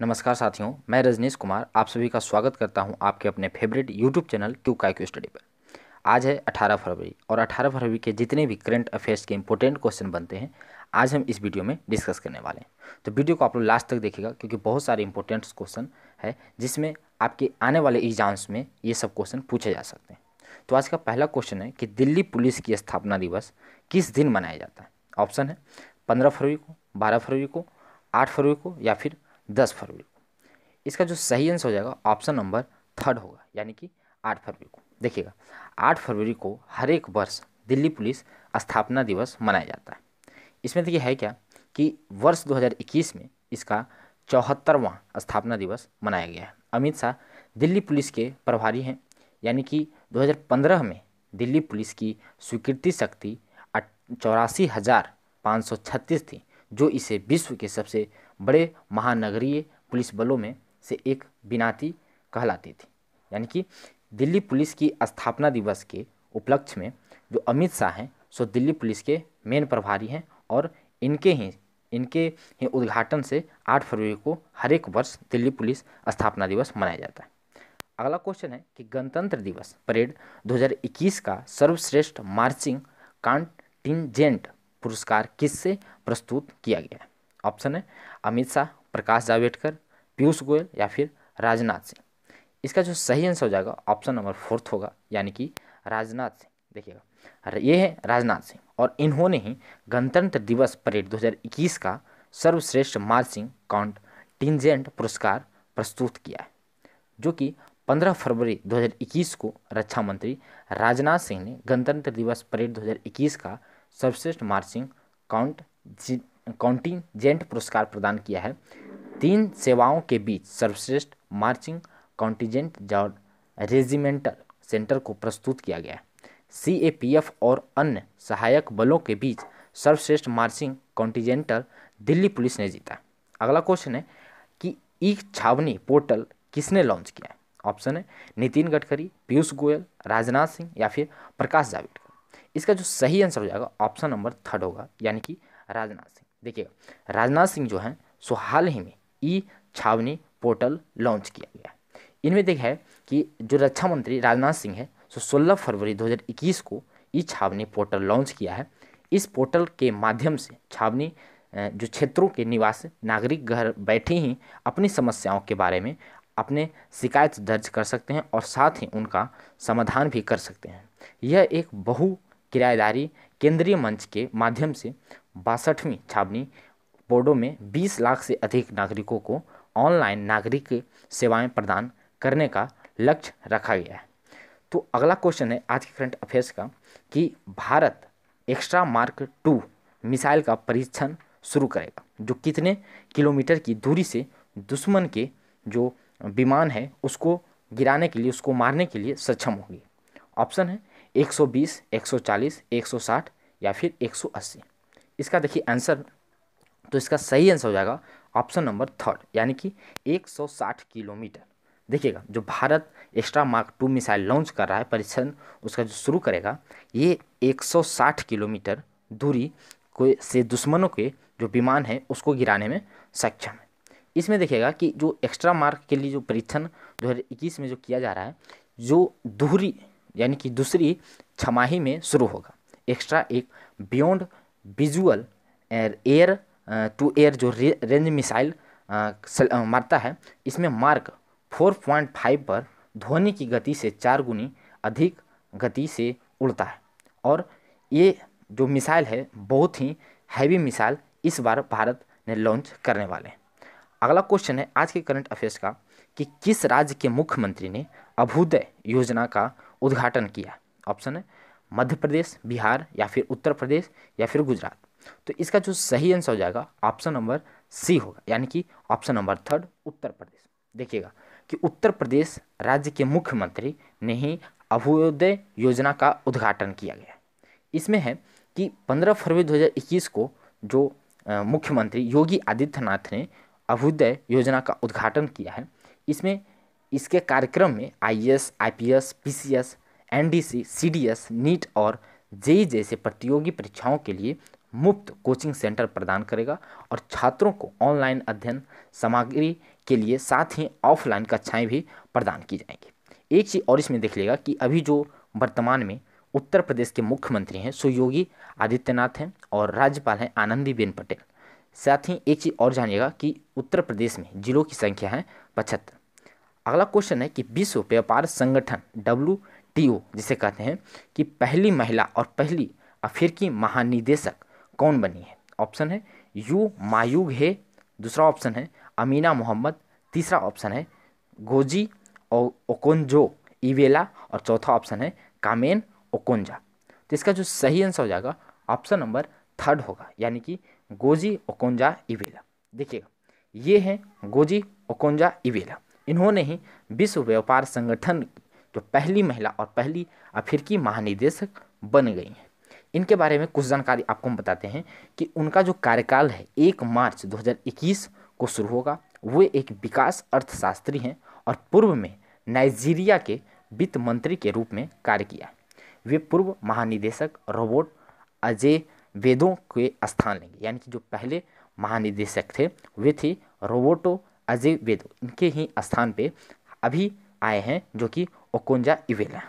नमस्कार साथियों मैं रजनीश कुमार आप सभी का स्वागत करता हूं आपके अपने फेवरेट यूट्यूब चैनल क्यू का क्यू स्टडी पर आज है 18 फरवरी और 18 फरवरी के जितने भी करंट अफेयर्स के इंपॉर्टेंट क्वेश्चन बनते हैं आज हम इस वीडियो में डिस्कस करने वाले हैं तो वीडियो को आप लोग लास्ट तक देखेगा क्योंकि बहुत सारे इंपॉर्टेंट क्वेश्चन है जिसमें आपके आने वाले एग्जाम्स में ये सब क्वेश्चन पूछे जा सकते हैं तो आज का पहला क्वेश्चन है कि दिल्ली पुलिस की स्थापना दिवस किस दिन मनाया जाता है ऑप्शन है पंद्रह फरवरी को बारह फरवरी को आठ फरवरी को या फिर दस फरवरी को इसका जो सही आंसर हो जाएगा ऑप्शन नंबर थर्ड होगा यानी कि आठ फरवरी को देखिएगा आठ फरवरी को हर एक वर्ष दिल्ली पुलिस स्थापना दिवस मनाया जाता है इसमें देखिए तो है क्या कि वर्ष 2021 में इसका चौहत्तरवां स्थापना दिवस मनाया गया है अमित शाह दिल्ली पुलिस के प्रभारी हैं यानी कि 2015 में दिल्ली पुलिस की स्वीकृति शक्ति चौरासी हज़ार पाँच सौ छत्तीस थी जो इसे विश्व के सबसे बड़े महानगरीय पुलिस बलों में से एक बिनाती कहलाती थी यानी कि दिल्ली पुलिस की स्थापना दिवस के उपलक्ष्य में जो अमित शाह हैं सो दिल्ली पुलिस के मेन प्रभारी हैं और इनके ही इनके ही उद्घाटन से 8 फरवरी को हर एक वर्ष दिल्ली पुलिस स्थापना दिवस मनाया जाता है अगला क्वेश्चन है कि गणतंत्र दिवस परेड 2021 का सर्वश्रेष्ठ मार्चिंग कॉन्टिजेंट पुरस्कार किससे प्रस्तुत किया गया है ऑप्शन है अमित शाह प्रकाश जावड़ेकर पीयूष गोयल या फिर राजनाथ सिंह इसका जो सही आंसर हो जाएगा ऑप्शन नंबर फोर्थ होगा यानी कि राजनाथ सिंह देखिएगा ये है राजनाथ सिंह और इन्होंने ही गणतंत्र दिवस परेड 2021 का सर्वश्रेष्ठ मार्चिंग काउंट टिंजेंट पुरस्कार प्रस्तुत किया है जो कि 15 फरवरी 2021 को रक्षा मंत्री राजनाथ सिंह ने गणतंत्र दिवस परेड 2021 का सर्वश्रेष्ठ मार्चिंग काउंट कॉन्टीजेंट पुरस्कार प्रदान किया है तीन सेवाओं के बीच सर्वश्रेष्ठ मार्चिंग कॉन्टीजेंट जॉर्ड रेजिमेंटल सेंटर को प्रस्तुत किया गया सी ए पी एफ और अन्य सहायक बलों के बीच सर्वश्रेष्ठ मार्चिंग कॉन्टीजेंटल दिल्ली पुलिस ने जीता अगला क्वेश्चन है कि ई छावनी पोर्टल किसने लॉन्च किया ऑप्शन है नितिन गडकरी पीयूष गोयल राजनाथ सिंह या फिर प्रकाश जावड़ेकर इसका जो सही आंसर हो जाएगा ऑप्शन नंबर थर्ड होगा यानी कि राजनाथ सिंह देखिएगा राजनाथ सिंह जो हैं सो हाल ही में ई छावनी पोर्टल लॉन्च किया गया इनमें देखा है कि जो रक्षा मंत्री राजनाथ सिंह है सो सोलह फरवरी 2021 को ई छावनी पोर्टल लॉन्च किया है इस पोर्टल के माध्यम से छावनी जो क्षेत्रों के निवासी नागरिक घर बैठे ही अपनी समस्याओं के बारे में अपने शिकायत दर्ज कर सकते हैं और साथ ही उनका समाधान भी कर सकते हैं यह एक बहु किरायेदारी केंद्रीय मंच के माध्यम से बासठवीं छावनी बोर्डो में 20 लाख से अधिक नागरिकों को ऑनलाइन नागरिक सेवाएं प्रदान करने का लक्ष्य रखा गया है तो अगला क्वेश्चन है आज के करंट अफेयर्स का कि भारत एक्स्ट्रा मार्क टू मिसाइल का परीक्षण शुरू करेगा जो कितने किलोमीटर की दूरी से दुश्मन के जो विमान है उसको गिराने के लिए उसको मारने के लिए सक्षम होगी ऑप्शन है 120, 140, 160 या फिर 180 इसका देखिए आंसर तो इसका सही आंसर हो जाएगा ऑप्शन नंबर थर्ड यानी कि 160 किलोमीटर देखिएगा जो भारत Astra mark two missile launch कर रहा है परीक्षण उसका जो शुरू करेगा ये 160 किलोमीटर दूरी को से दुश्मनों के जो विमान है उसको गिराने में सक्षम है इसमें देखिएगा कि जो एक्स्ट्रा मार्क के लिए जो परीक्षण दो में जो किया जा रहा है जो दूरी यानी कि दूसरी छमाही में शुरू होगा एक्स्ट्रा एक beyond visual air to air जो रे, रेंज मिसाइल मारता है इसमें मार्क 4.5 पर ध्वनि की गति से चार गुनी अधिक गति से उड़ता है और ये जो मिसाइल है बहुत ही हैवी मिसाइल इस बार भारत ने लॉन्च करने वाले हैं अगला क्वेश्चन है आज के करंट अफेयर्स का कि किस राज्य के मुख्यमंत्री ने अभ्युदय योजना का उद्घाटन किया ऑप्शन है मध्य प्रदेश बिहार या फिर उत्तर प्रदेश या फिर गुजरात तो इसका जो सही आंसर हो जाएगा ऑप्शन नंबर सी होगा यानी कि option number third Uttar Pradesh देखिएगा कि उत्तर प्रदेश राज्य के मुख्यमंत्री ने ही अभ्योदय योजना का उद्घाटन किया गया इसमें है कि 15 फरवरी 2021 को जो मुख्यमंत्री योगी आदित्यनाथ ने अभ्योदय योजना का उद्घाटन किया है इसमें इसके कार्यक्रम में I S I P S P C S NDC, CDS, NEET और जेई जैसे प्रतियोगी परीक्षाओं के लिए मुफ्त कोचिंग सेंटर प्रदान करेगा और छात्रों को ऑनलाइन अध्ययन सामग्री के लिए साथ ही ऑफलाइन कक्षाएँ भी प्रदान की जाएंगी एक चीज़ और इसमें देख लेगा कि अभी जो वर्तमान में उत्तर प्रदेश के मुख्यमंत्री हैं सो योगी आदित्यनाथ हैं और राज्यपाल हैं आनंदीबेन पटेल साथ ही एक चीज़ और जानिएगा कि उत्तर प्रदेश में जिलों की संख्या है पचहत्तर अगला क्वेश्चन है कि विश्व व्यापार संगठन डब्ल्यू टीओ जिसे कहते हैं कि पहली महिला और पहली अफ्रीकी महानिदेशक कौन बनी है ऑप्शन है यू मायूग है दूसरा ऑप्शन है अमीना मोहम्मद तीसरा ऑप्शन है गोजी ओकोंजो इवेला और चौथा ऑप्शन है कामेन ओकोंजा तो इसका जो सही आंसर हो जाएगा ऑप्शन नंबर थर्ड होगा यानी कि गोजी ओकोंजा इवेला देखिएगा ये हैं गोजी ओकोंजा इवेला इन्होंने ही विश्व व्यापार संगठन जो तो पहली महिला और पहली अफ्रीकी महानिदेशक बन गई हैं इनके बारे में कुछ जानकारी आपको हम बताते हैं कि उनका जो कार्यकाल है एक मार्च 2021 को शुरू होगा वे एक विकास अर्थशास्त्री हैं और पूर्व में नाइजीरिया के वित्त मंत्री के रूप में कार्य किया वे पूर्व महानिदेशक रोबोट अजय वेदों के स्थान लेंगे यानी कि जो पहले महानिदेशक थे वे थे रोबोटो अजय वेदो इनके ही स्थान पे अभी आए हैं जो कि और कौन इवेला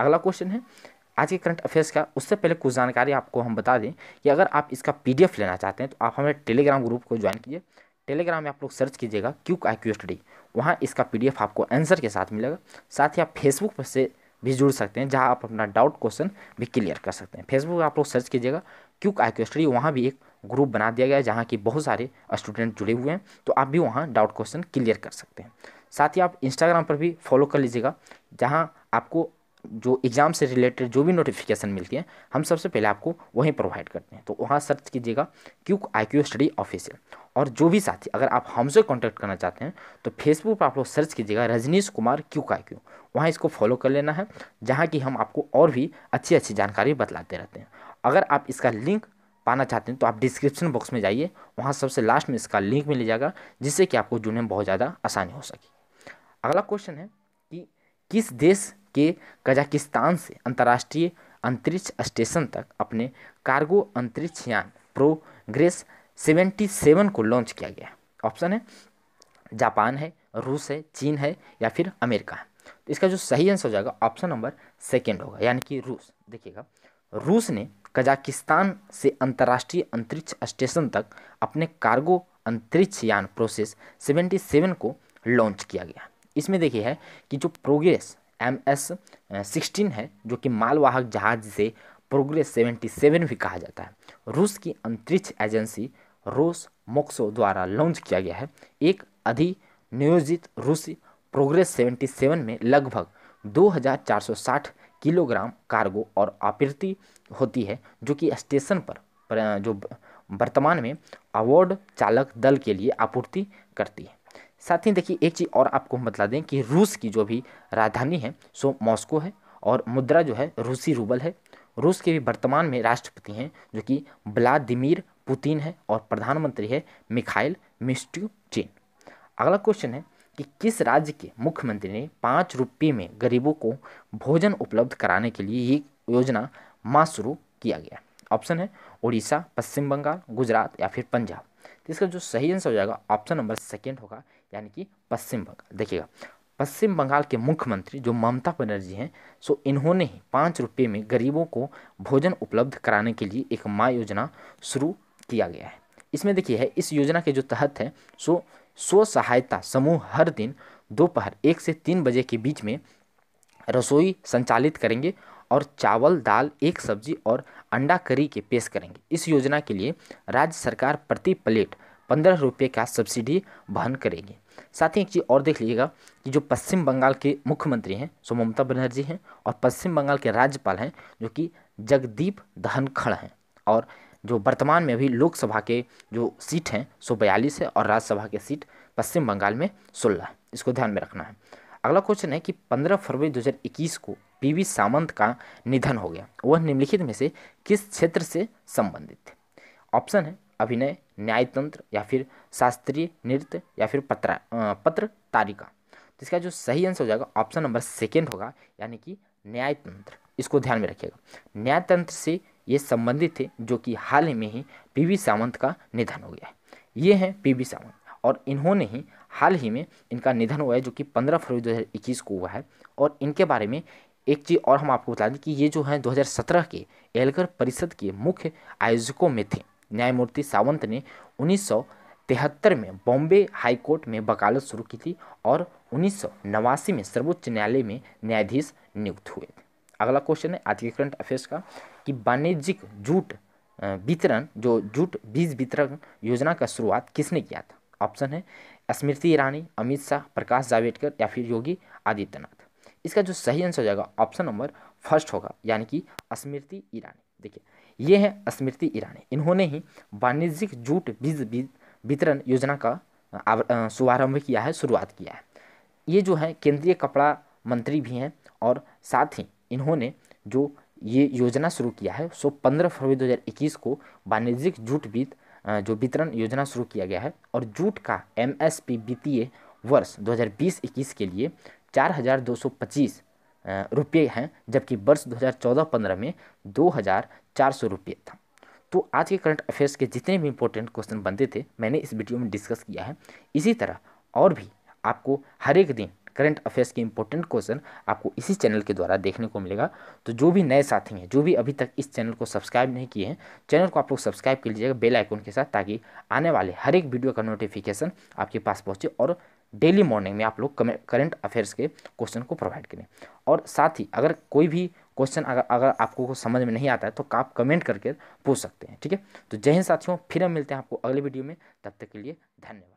अगला क्वेश्चन है आज के करंट अफेयर्स का उससे पहले कुछ जानकारी आपको हम बता दें कि अगर आप इसका पीडीएफ लेना चाहते हैं तो आप हमें टेलीग्राम ग्रुप को ज्वाइन कीजिए टेलीग्राम में आप लोग सर्च कीजिएगा क्यूक आई क्यू स्टडी वहाँ इसका पीडीएफ आपको आंसर के साथ मिलेगा साथ ही आप फेसबुक पर से भी जुड़ सकते हैं जहाँ आप अपना डाउट क्वेश्चन भी क्लियर कर सकते हैं फेसबुक आप लोग सर्च कीजिएगा क्यूक आई क्यू स्टडी वहाँ भी एक ग्रुप बना दिया गया है जहाँ की बहुत सारे स्टूडेंट जुड़े हुए हैं तो आप भी वहाँ डाउट क्वेश्चन क्लियर कर सकते हैं साथ ही आप इंस्टाग्राम पर भी फॉलो कर लीजिएगा जहाँ आपको जो एग्ज़ाम से रिलेटेड जो भी नोटिफिकेशन मिलती है हम सबसे पहले आपको वहीं प्रोवाइड करते हैं तो वहाँ सर्च कीजिएगा quick I Q study official और जो भी साथी अगर आप हमसे कांटेक्ट करना चाहते हैं तो फेसबुक पर आप लोग सर्च कीजिएगा Rajneesh Kumar quick I Q वहाँ इसको फॉलो कर लेना है जहाँ की हम आपको और भी अच्छी अच्छी जानकारी बतलाते रहते हैं अगर आप इसका लिंक पाना चाहते हैं तो आप डिस्क्रिप्शन बॉक्स में जाइए वहाँ सबसे लास्ट में इसका लिंक मिल जाएगा जिससे कि आपको जुड़ने में बहुत ज़्यादा आसानी हो सके अगला क्वेश्चन है कि किस देश के कजाकिस्तान से अंतर्राष्ट्रीय अंतरिक्ष स्टेशन तक अपने कार्गो अंतरिक्ष यान प्रोग्रेस 77 को लॉन्च किया गया ऑप्शन है जापान है रूस है चीन है या फिर अमेरिका है तो इसका जो सही आंसर हो जाएगा ऑप्शन नंबर सेकेंड होगा यानी कि रूस देखिएगा रूस ने कजाकिस्तान से अंतर्राष्ट्रीय अंतरिक्ष स्टेशन तक अपने कार्गो अंतरिक्ष यान प्रोसेस 77 को लॉन्च किया गया इसमें देखिए है कि जो प्रोग्रेस एम एस सिक्सटीन है जो कि मालवाहक जहाज से प्रोग्रेस सेवेंटी सेवन भी कहा जाता है रूस की अंतरिक्ष एजेंसी रोस मोक्सो द्वारा लॉन्च किया गया है एक अधिनियोजित रूसी प्रोग्रेस सेवेंटी सेवन में लगभग दो हज़ार चार सौ साठ किलोग्राम कार्गो और आपूर्ति होती है जो कि स्टेशन पर जो वर्तमान में अवार्ड चालक दल के लिए आपूर्ति करती है साथ ही देखिए एक चीज़ और आपको हम बता दें कि रूस की जो भी राजधानी है सो मॉस्को है और मुद्रा जो है रूसी रूबल है रूस के भी वर्तमान में राष्ट्रपति हैं जो कि ब्लादिमिर पुतिन है और प्रधानमंत्री है मिखाइल मिस्ट्यूचिन अगला क्वेश्चन है कि किस राज्य के मुख्यमंत्री ने पाँच रुपये में गरीबों को भोजन उपलब्ध कराने के लिए ये योजना माँ शुरू किया गया ऑप्शन है उड़ीसा पश्चिम बंगाल गुजरात या फिर पंजाब तो इसका जो सही आंसर हो जाएगा ऑप्शन नंबर सेकेंड होगा यानी कि पश्चिम बंगाल देखिएगा पश्चिम बंगाल के मुख्यमंत्री जो ममता बनर्जी हैं सो इन्होंने ही पाँच रुपये में गरीबों को भोजन उपलब्ध कराने के लिए एक माँ योजना शुरू किया गया है इसमें देखिए है इस योजना के जो तहत है सो स्व सहायता समूह हर दिन दोपहर एक से तीन बजे के बीच में रसोई संचालित करेंगे और चावल दाल एक सब्जी और अंडा करी के पेश करेंगे इस योजना के लिए राज्य सरकार प्रति प्लेट पंद्रह रुपये का सब्सिडी वहन करेगी साथ ही एक चीज़ और देख लीजिएगा कि जो पश्चिम बंगाल के मुख्यमंत्री हैं सो ममता बनर्जी हैं और पश्चिम बंगाल के राज्यपाल हैं जो कि जगदीप धनखड़ हैं और जो वर्तमान में अभी लोकसभा के जो सीट हैं सो बयालीस है और राज्यसभा के सीट पश्चिम बंगाल में सोलह है इसको ध्यान में रखना है अगला क्वेश्चन है कि 15 फरवरी 2021 को पीवी सामंत का निधन हो गया वह निम्नलिखित में से किस क्षेत्र से संबंधित थे ऑप्शन है अभिनय न्यायतंत्र या फिर शास्त्रीय नृत्य या फिर पत्रा पत्र तारिका तो इसका जो सही आंसर हो जाएगा ऑप्शन नंबर सेकेंड होगा यानी कि न्यायतंत्र इसको ध्यान में रखिएगा न्यायतंत्र से ये संबंधित थे जो कि हाल ही में ही पीवी सावंत का निधन हो गया है ये हैं पीवी सावंत और इन्होंने ही हाल ही में इनका निधन हुआ है जो कि 15 फरवरी 2021 को हुआ है और इनके बारे में एक चीज़ और हम आपको बता दें कि ये जो हैं 2017 के एलकर परिषद के मुख्य आयोजकों में थे न्यायमूर्ति सावंत ने उन्नीस तिहत्तर में बॉम्बे हाईकोर्ट में वकालत शुरू की थी और उन्नीस में सर्वोच्च न्यायालय में न्यायाधीश नियुक्त हुए थे अगला क्वेश्चन है आज के करंट अफेयर्स का कि वाणिज्यिक जूट वितरण जो जूट बीज वितरण योजना का शुरुआत किसने किया था ऑप्शन है स्मृति ईरानी अमित शाह प्रकाश जावड़ेकर या फिर योगी आदित्यनाथ इसका जो सही आंसर हो जाएगा ऑप्शन नंबर फर्स्ट होगा यानी कि स्मृति ईरानी देखिए ये हैं स्मृति ईरानी इन्होंने ही वाणिज्यिक जूट बीज वितरण योजना का शुभारंभ किया है शुरुआत किया है ये जो है केंद्रीय कपड़ा मंत्री भी हैं और साथ ही इन्होंने जो ये योजना शुरू किया है सो 15 फरवरी 2021 को वाणिज्यिक जूट बीज जो वितरण योजना शुरू किया गया है और जूट का एम एस पी वित्तीय वर्ष 2020-21 के लिए 4,225 रुपये हैं जबकि वर्ष 2014-15 में चार सौ रुपये था तो आज के करंट अफेयर्स के जितने भी इंपॉर्टेंट क्वेश्चन बनते थे मैंने इस वीडियो में डिस्कस किया है इसी तरह और भी आपको हर एक दिन करंट अफेयर्स के इंपॉर्टेंट क्वेश्चन आपको इसी चैनल के द्वारा देखने को मिलेगा तो जो भी नए साथी हैं जो भी अभी तक इस चैनल को सब्सक्राइब नहीं किए हैं चैनल को आप लोग सब्सक्राइब कर लीजिएगा बेल आइकन के साथ ताकि आने वाले हर एक वीडियो का नोटिफिकेशन आपके पास पहुँचे और डेली मॉर्निंग में आप लोग करंट अफेयर्स के क्वेश्चन को प्रोवाइड करें और साथ ही अगर कोई भी क्वेश्चन अगर अगर आपको को समझ में नहीं आता है तो आप कमेंट करके पूछ सकते हैं ठीक है तो जय हिंद साथियों फिर हम मिलते हैं आपको अगले वीडियो में तब तक के लिए धन्यवाद